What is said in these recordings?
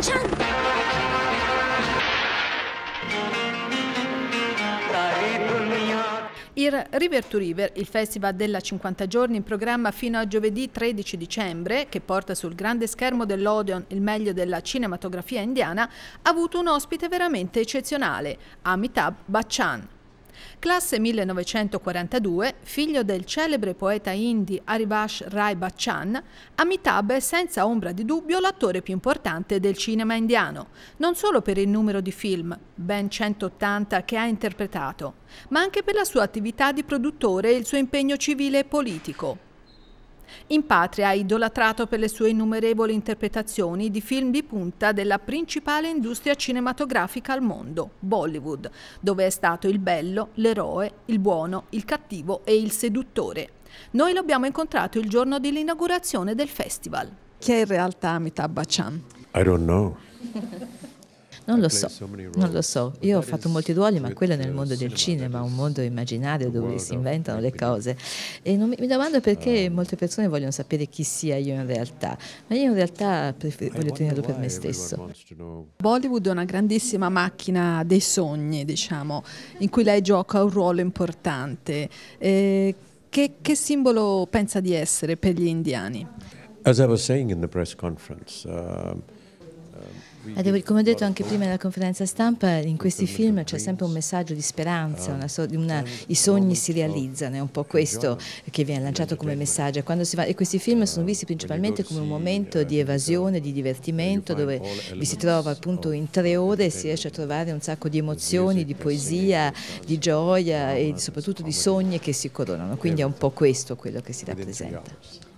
facendo? Il River to River, il festival della 50 giorni in programma fino a giovedì 13 dicembre, che porta sul grande schermo dell'Odeon il meglio della cinematografia indiana, ha avuto un ospite veramente eccezionale, Amitabh Bachchan. Classe 1942, figlio del celebre poeta hindi Harivash Rai Bachchan, Amitabh è senza ombra di dubbio l'attore più importante del cinema indiano, non solo per il numero di film, ben 180 che ha interpretato, ma anche per la sua attività di produttore e il suo impegno civile e politico. In patria idolatrato per le sue innumerevoli interpretazioni di film di punta della principale industria cinematografica al mondo, Bollywood, dove è stato il bello, l'eroe, il buono, il cattivo e il seduttore. Noi lo abbiamo incontrato il giorno dell'inaugurazione del festival. Chi è in realtà Amitabh Bachchan? I don't know. Non lo so, non lo so. Io ho fatto molti ruoli, ma quello è nel uh, mondo del cinema, un mondo immaginario dove si inventano le cose. E mi, mi, domando perché um, molte persone vogliono sapere chi sia io in realtà, ma io in realtà voglio tenerlo per me stesso. Bollywood è una grandissima macchina dei sogni, diciamo, in cui lei gioca un ruolo importante. Eh, che, che simbolo pensa di essere per gli indiani? As I was saying in the press conference, uh, quindi, come ho detto anche prima nella conferenza stampa, in questi film c'è sempre un messaggio di speranza, una so, una, i sogni si realizzano, è un po' questo esatto. che viene lanciato come messaggio. Va, e questi film sono visti eh, principalmente come un momento eh, di evasione, esatto. di divertimento, dove vi si trova appunto oh, in tre ore e si riesce a trovare un sacco di emozioni, di poesia, esatto. di gioia e soprattutto di sogni che si coronano. Quindi è un ecco. po' questo quello che si rappresenta.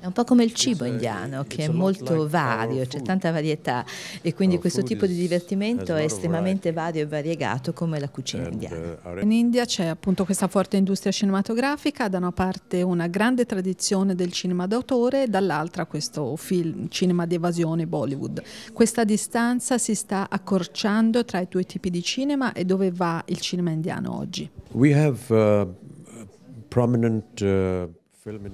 È un po' come il cibo indiano, che è molto uh, vario, c'è tanta varietà e quindi questo tipo di divertimento è estremamente vario e variegato come la cucina indiana. Uh, In India c'è appunto questa forte industria cinematografica, da una parte una grande tradizione del cinema d'autore, dall'altra questo film, cinema di evasione Bollywood. Questa distanza si sta accorciando tra i due tipi di cinema e dove va il cinema indiano oggi? We have uh, prominent uh... Allora,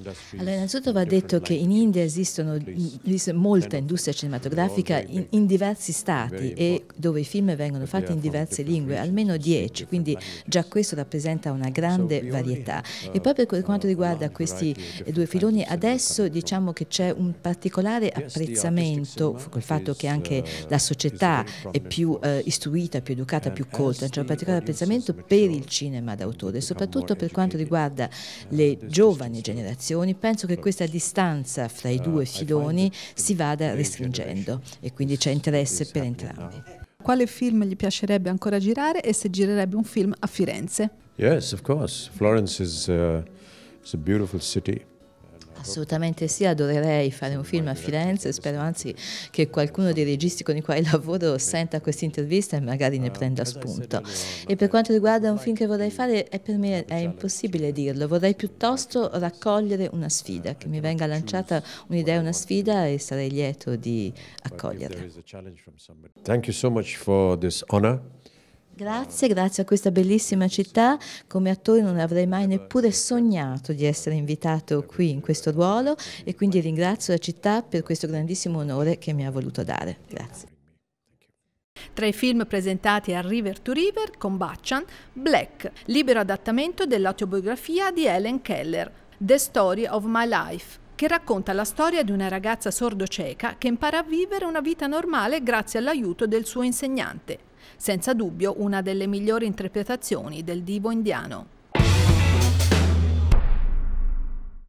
innanzitutto va detto che in India esistono, esiste molta industria cinematografica in, in, diversi stati e dove i film vengono fatti in diverse lingue, almeno dieci, quindi già questo rappresenta una grande varietà. Uh, e poi per quanto uh, riguarda questi due filoni, adesso diciamo che c'è un particolare apprezzamento col fatto che anche uh, la società è più eh, istruita, più educata, più colta, c'è un particolare apprezzamento per il cinema d'autore, soprattutto per quanto riguarda le giovani generazioni generazioni, penso che questa distanza fra i eh, due filoni si vada restringendo e quindi c'è interesse per entrambi. Quale film gli piacerebbe ancora girare e se girerebbe un film a Firenze? Yes, of course. Florence is, uh, is a beautiful city. Assolutamente sì, adorerei fare un film a Firenze, spero anzi che qualcuno dei registi con i quali lavoro senta questa intervista e magari ne ah, prenda eh spunto. E per quanto riguarda un film che vorrei fare, per me è impossibile dirlo, vorrei piuttosto raccogliere una eh, sfida, che mi venga lanciata un'idea, una sfida e sarei lieto di accoglierla. Grazie you so much for Grazie, grazie a questa bellissima città. Come attore non avrei mai neppure sognato di essere invitato qui in questo ruolo e quindi ringrazio la città per questo grandissimo onore che mi ha voluto dare. Grazie. Tra i film presentati a River to River con combacian Black, libero adattamento dell'autobiografia di Helen Keller, The Story of My Life, che racconta la storia di una ragazza sordo-cieca che impara a vivere una vita normale grazie all'aiuto del suo insegnante senza dubbio una delle migliori interpretazioni del divo indiano.